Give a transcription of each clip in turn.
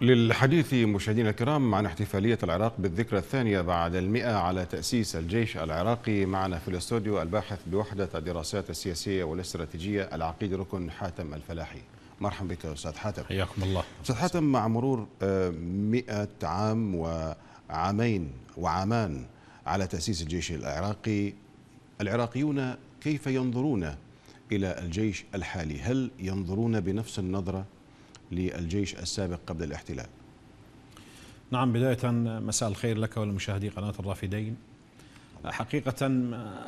للحديث مشاهدينا الكرام عن احتفالية العراق بالذكرى الثانية بعد المئة على تأسيس الجيش العراقي معنا في الاستوديو الباحث بوحدة الدراسات السياسية والاستراتيجية العقيد ركن حاتم الفلاحي مرحبا بك أستاذ حاتم حياكم الله أستاذ حاتم مع مرور آه، مئة عام وعامين وعامان على تأسيس الجيش العراقي العراقيون كيف ينظرون إلى الجيش الحالي هل ينظرون بنفس النظرة للجيش السابق قبل الاحتلال نعم بداية مساء الخير لك ولمشاهدي قناة الرافدين حقيقة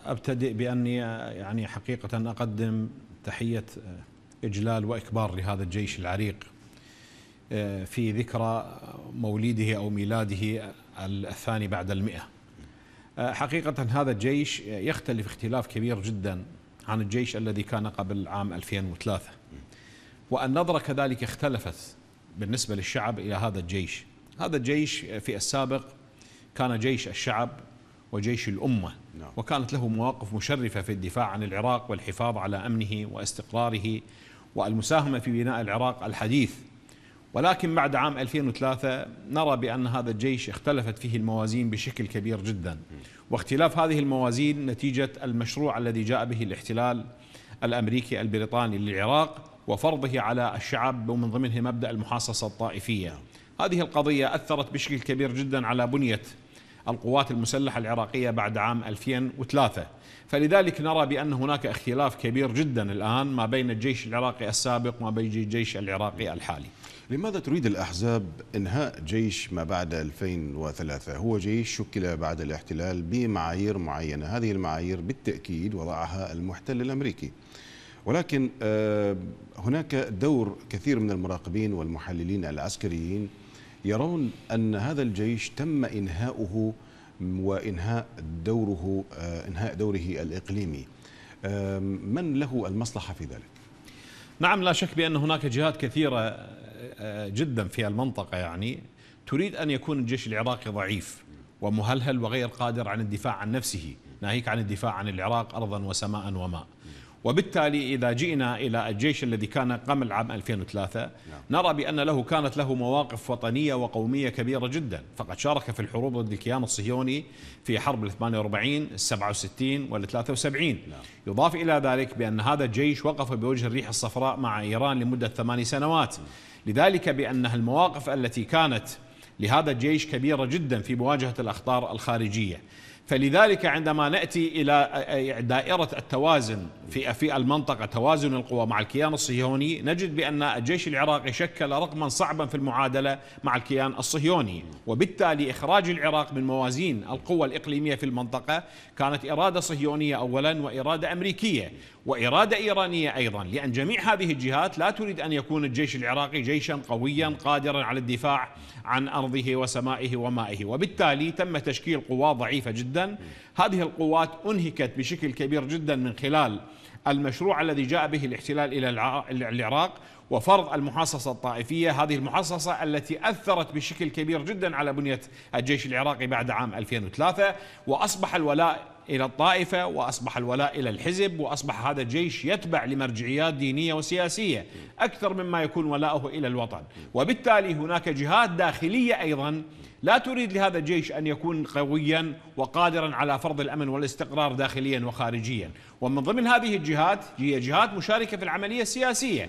أبتدئ بأني يعني حقيقة أقدم تحية إجلال وإكبار لهذا الجيش العريق في ذكرى مولده أو ميلاده الثاني بعد المئة حقيقة هذا الجيش يختلف اختلاف كبير جدا عن الجيش الذي كان قبل عام 2003 والنظرة كذلك اختلفت بالنسبة للشعب إلى هذا الجيش هذا الجيش في السابق كان جيش الشعب وجيش الأمة نعم. وكانت له مواقف مشرفة في الدفاع عن العراق والحفاظ على أمنه واستقراره والمساهمة في بناء العراق الحديث ولكن بعد عام 2003 نرى بأن هذا الجيش اختلفت فيه الموازين بشكل كبير جدا واختلاف هذه الموازين نتيجة المشروع الذي جاء به الاحتلال الأمريكي البريطاني للعراق وفرضه على الشعب ومن ضمنه مبدا المحاصصه الطائفيه. هذه القضيه اثرت بشكل كبير جدا على بنيه القوات المسلحه العراقيه بعد عام 2003 فلذلك نرى بان هناك اختلاف كبير جدا الان ما بين الجيش العراقي السابق وما بين الجيش العراقي الحالي. لماذا تريد الأحزاب إنهاء جيش ما بعد 2003 هو جيش شكل بعد الاحتلال بمعايير معينة هذه المعايير بالتأكيد وضعها المحتل الأمريكي ولكن آه، هناك دور كثير من المراقبين والمحللين العسكريين يرون أن هذا الجيش تم إنهاؤه وإنهاء دوره آه، إنهاء دوره الإقليمي من له المصلحة في ذلك؟ نعم لا شك بأن هناك جهات كثيرة آه، جدا في المنطقة يعني تريد أن يكون الجيش العراقي ضعيف ومهلهل وغير قادر عن الدفاع عن نفسه ناهيك عن الدفاع عن العراق أرضا وسماء وماء وبالتالي إذا جئنا إلى الجيش الذي كان قام عام 2003 نعم. نرى بأن له كانت له مواقف وطنية وقومية كبيرة جدا فقد شارك في الحروب ضد الكيان الصهيوني في حرب ال 48 ال 67 وال 73 نعم. يضاف إلى ذلك بأن هذا الجيش وقف بوجه الريح الصفراء مع إيران لمدة ثماني سنوات نعم. لذلك بأنها المواقف التي كانت لهذا الجيش كبيرة جدا في مواجهة الأخطار الخارجية فلذلك عندما ناتي الى دائره التوازن في في المنطقه توازن القوى مع الكيان الصهيوني نجد بان الجيش العراقي شكل رقما صعبا في المعادله مع الكيان الصهيوني وبالتالي اخراج العراق من موازين القوى الاقليميه في المنطقه كانت اراده صهيونيه اولا واراده امريكيه واراده ايرانيه ايضا لان جميع هذه الجهات لا تريد ان يكون الجيش العراقي جيشا قويا قادرا على الدفاع عن ارضه وسمائه ومائه وبالتالي تم تشكيل قوى ضعيفه جدا هذه القوات أنهكت بشكل كبير جدا من خلال المشروع الذي جاء به الاحتلال إلى العراق وفرض المحاصصة الطائفية هذه المحاصصة التي أثرت بشكل كبير جدا على بنية الجيش العراقي بعد عام 2003 وأصبح الولاء إلى الطائفة وأصبح الولاء إلى الحزب وأصبح هذا الجيش يتبع لمرجعيات دينية وسياسية أكثر مما يكون ولاؤه إلى الوطن وبالتالي هناك جهات داخلية أيضا لا تريد لهذا الجيش أن يكون قويا وقادرا على فرض الأمن والاستقرار داخليا وخارجيا ومن ضمن هذه الجهات هي جهات مشاركة في العملية السياسية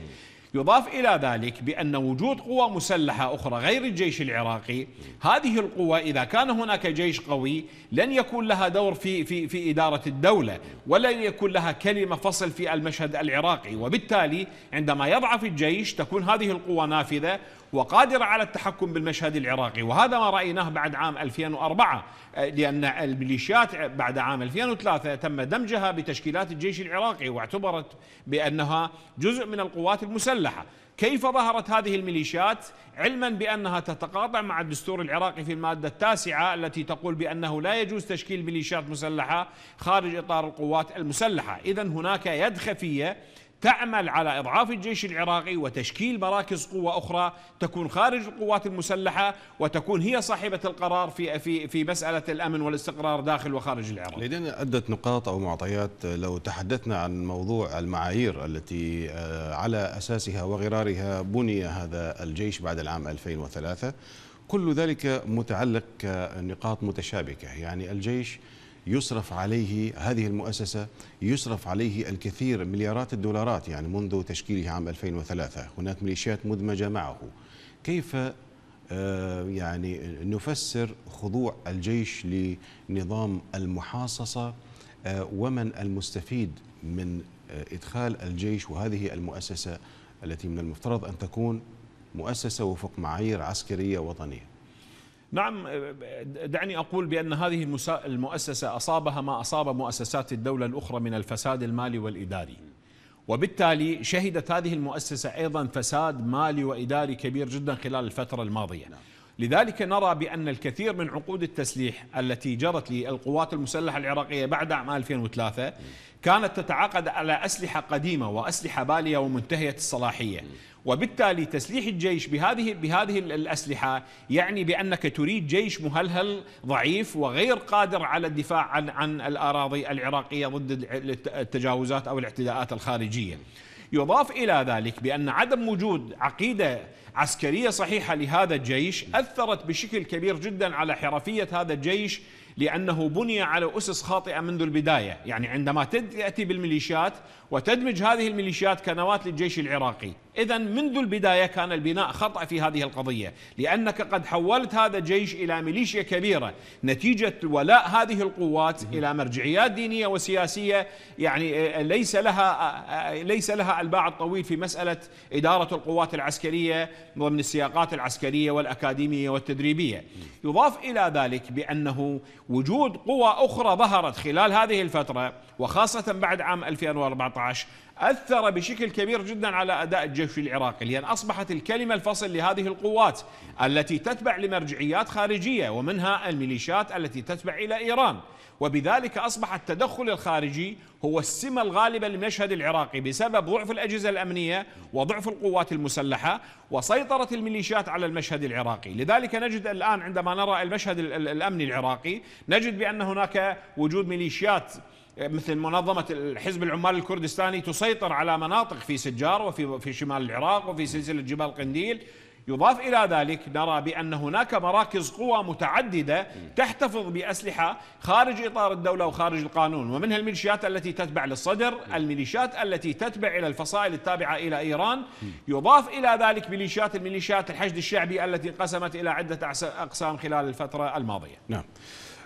يضاف إلى ذلك بأن وجود قوى مسلحة أخرى غير الجيش العراقي هذه القوى إذا كان هناك جيش قوي لن يكون لها دور في, في, في إدارة الدولة ولن يكون لها كلمة فصل في المشهد العراقي وبالتالي عندما يضعف الجيش تكون هذه القوى نافذة وقادرة على التحكم بالمشهد العراقي وهذا ما رأيناه بعد عام 2004 آه، لأن الميليشيات بعد عام 2003 تم دمجها بتشكيلات الجيش العراقي واعتبرت بأنها جزء من القوات المسلحة كيف ظهرت هذه الميليشيات علما بأنها تتقاطع مع الدستور العراقي في المادة التاسعة التي تقول بأنه لا يجوز تشكيل ميليشيات مسلحة خارج إطار القوات المسلحة إذا هناك يد خفية تعمل على إضعاف الجيش العراقي وتشكيل مراكز قوة أخرى تكون خارج القوات المسلحة وتكون هي صاحبة القرار في في في مسألة الأمن والاستقرار داخل وخارج العراق. لدينا عدة نقاط أو معطيات آه، لو تحدثنا عن موضوع المعايير التي آه، على أساسها وغرارها بني هذا الجيش بعد العام 2003 كل ذلك متعلق كنقاط آه، متشابكة يعني الجيش يصرف عليه هذه المؤسسة يصرف عليه الكثير مليارات الدولارات يعني منذ تشكيله عام 2003 هناك ميليشيات مدمجة معه كيف آه، يعني نفسر خضوع الجيش لنظام المحاصصة آه، ومن المستفيد من آه، إدخال الجيش وهذه المؤسسة التي من المفترض أن تكون مؤسسة وفق معايير عسكرية وطنية نعم أه، أه، دعني أقول بأن هذه المؤسسة أصابها ما أصاب مؤسسات الدولة الأخرى من الفساد المالي والإداري وبالتالي شهدت هذه المؤسسة أيضا فساد مالي وإداري كبير جدا خلال الفترة الماضية نعم. لذلك نرى بأن الكثير من عقود التسليح التي جرت للقوات المسلحة العراقية بعد عام 2003 كانت تتعاقد على أسلحة قديمة وأسلحة بالية ومنتهية الصلاحية وبالتالي تسليح الجيش بهذه بهذه الأسلحة يعني بأنك تريد جيش مهلهل ضعيف وغير قادر على الدفاع عن عن الأراضي العراقية ضد التجاوزات أو الاعتداءات الخارجية يضاف إلى ذلك بأن عدم وجود عقيدة عسكرية صحيحة لهذا الجيش أثرت بشكل كبير جدا على حرفية هذا الجيش لأنه بني على أسس خاطئة منذ البداية يعني عندما تأتي بالميليشيات وتدمج هذه الميليشيات كنوات للجيش العراقي إذا منذ البداية كان البناء خطأ في هذه القضية لأنك قد حولت هذا الجيش إلى ميليشيا كبيرة نتيجة ولاء هذه القوات إلى مرجعيات دينية وسياسية يعني آه، آه، ليس لها آه، ليس لها الباع الطويل في مسألة إدارة القوات العسكرية ضمن السياقات العسكرية والأكاديمية والتدريبية يضاف إلى ذلك بأنه وجود قوى أخرى ظهرت خلال هذه الفترة وخاصة بعد عام 2014 أثر بشكل كبير جدا على أداء الجيش العراقي لأن أصبحت الكلمة الفصل لهذه القوات التي تتبع لمرجعيات خارجية ومنها الميليشيات التي تتبع إلى إيران وبذلك أصبح التدخل الخارجي هو السمة الغالبة للمشهد العراقي بسبب ضعف الأجهزة الأمنية وضعف القوات المسلحة وسيطرة الميليشيات على المشهد العراقي لذلك نجد الآن عندما نرى المشهد الأمني العراقي نجد بأن هناك وجود ميليشيات مثل منظمة الحزب العمال الكردستاني تسيطر على مناطق في سجار وفي في شمال العراق وفي سلسلة جبال قنديل يضاف إلى ذلك نرى بأن هناك مراكز قوى متعددة تحتفظ بأسلحة خارج إطار الدولة وخارج القانون ومنها الميليشيات التي تتبع للصدر الميليشيات التي تتبع إلى الفصائل التابعة إلى إيران يضاف إلى ذلك ميليشيات الميليشيات الحشد الشعبي التي انقسمت إلى عدة أقسام خلال الفترة الماضية نعم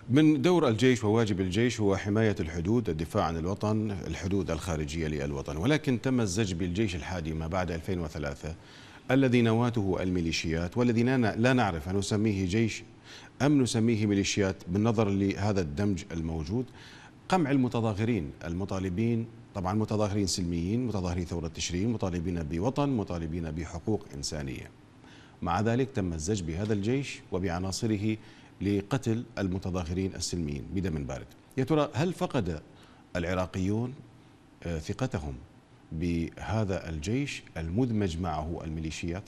من دور الجيش وواجب الجيش هو حماية الحدود الدفاع عن الوطن الحدود الخارجية للوطن ولكن تم الزج بالجيش الحادي ما بعد 2003 الذي نواته الميليشيات والذي لا نعرف أن نسميه جيش أم نسميه ميليشيات بالنظر لهذا الدمج الموجود قمع المتظاهرين المطالبين طبعا متظاهرين سلميين متظاهرين ثورة تشرين مطالبين بوطن مطالبين بحقوق إنسانية مع ذلك تم الزج بهذا الجيش وبعناصره لقتل المتظاهرين السلميين بدم بارد يا ترى هل فقد العراقيون آه، ثقتهم بهذا الجيش المدمج معه الميليشيات؟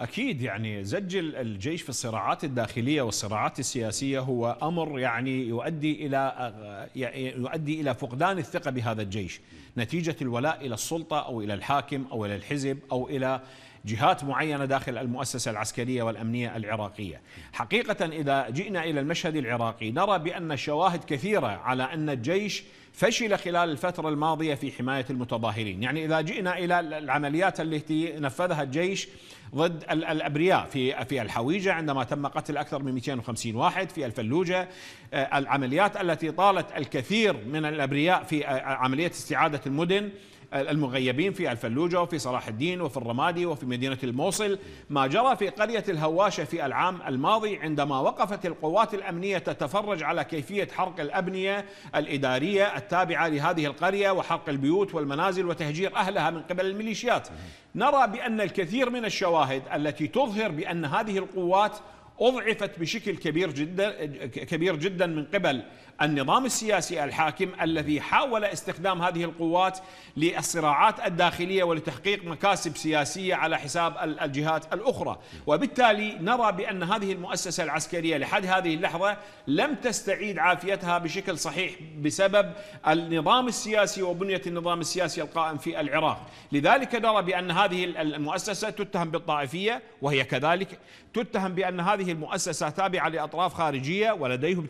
أكيد يعني زج الجيش في الصراعات الداخلية والصراعات السياسية هو أمر يعني يؤدي إلى يعني يؤدي إلى فقدان الثقة بهذا الجيش نتيجة الولاء إلى السلطة أو إلى الحاكم أو إلى الحزب أو إلى جهات معينة داخل المؤسسة العسكرية والأمنية العراقية حقيقة إذا جئنا إلى المشهد العراقي نرى بأن شواهد كثيرة على أن الجيش فشل خلال الفترة الماضية في حماية المتظاهرين يعني إذا جئنا إلى العمليات التي نفذها الجيش ضد الأبرياء في في الحويجة عندما تم قتل أكثر من 250 واحد في الفلوجة آه، العمليات التي طالت الكثير من الأبرياء في آه، عملية استعادة المدن المغيبين في الفلوجة وفي صلاح الدين وفي الرمادي وفي مدينة الموصل ما جرى في قرية الهواشة في العام الماضي عندما وقفت القوات الأمنية تتفرج على كيفية حرق الأبنية الإدارية التابعة لهذه القرية وحرق البيوت والمنازل وتهجير أهلها من قبل الميليشيات نرى بأن الكثير من الشواهد التي تظهر بأن هذه القوات أضعفت بشكل كبير جدا كبير جدا من قبل النظام السياسي الحاكم الذي حاول استخدام هذه القوات للصراعات الداخلية ولتحقيق مكاسب سياسية على حساب الجهات الأخرى وبالتالي نرى بأن هذه المؤسسة العسكرية لحد هذه اللحظة لم تستعيد عافيتها بشكل صحيح بسبب النظام السياسي وبنية النظام السياسي القائم في العراق لذلك نرى بأن هذه المؤسسة تتهم بالطائفية وهي كذلك تتهم بأن هذه المؤسسة تابعة لأطراف خارجية ولديهم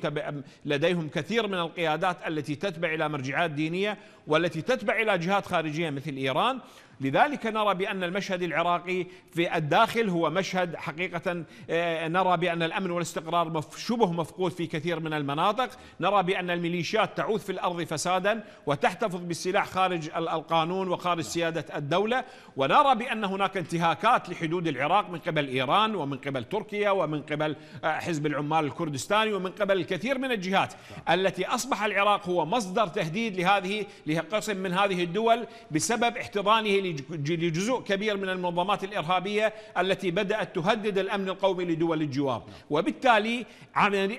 لديهم كثير من القيادات التي تتبع إلى مرجعات دينية والتي تتبع إلى جهات خارجية مثل إيران لذلك نرى بأن المشهد العراقي في الداخل هو مشهد حقيقة آه، نرى بأن الأمن والاستقرار شبه مفقود في كثير من المناطق نرى بأن الميليشيات تعود في الأرض فسادا وتحتفظ بالسلاح خارج القانون وخارج سيادة الدولة ونرى بأن هناك انتهاكات لحدود العراق من قبل إيران ومن قبل تركيا ومن قبل آه، حزب العمال الكردستاني ومن قبل الكثير من الجهات التي أصبح العراق هو مصدر تهديد لهذه لقسم من هذه الدول بسبب احتضانه لجزء كبير من المنظمات الإرهابية التي بدأت تهدد الأمن القومي لدول الجوار وبالتالي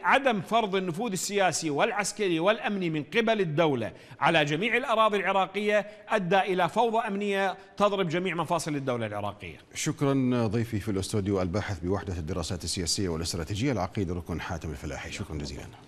عدم فرض النفوذ السياسي والعسكري والأمني من قبل الدولة على جميع الأراضي العراقية أدى إلى فوضى أمنية تضرب جميع مفاصل الدولة العراقية شكرا ضيفي في الاستوديو الباحث بوحدة الدراسات السياسية والاستراتيجية العقيد ركن حاتم الفلاحي شكرا جزيلا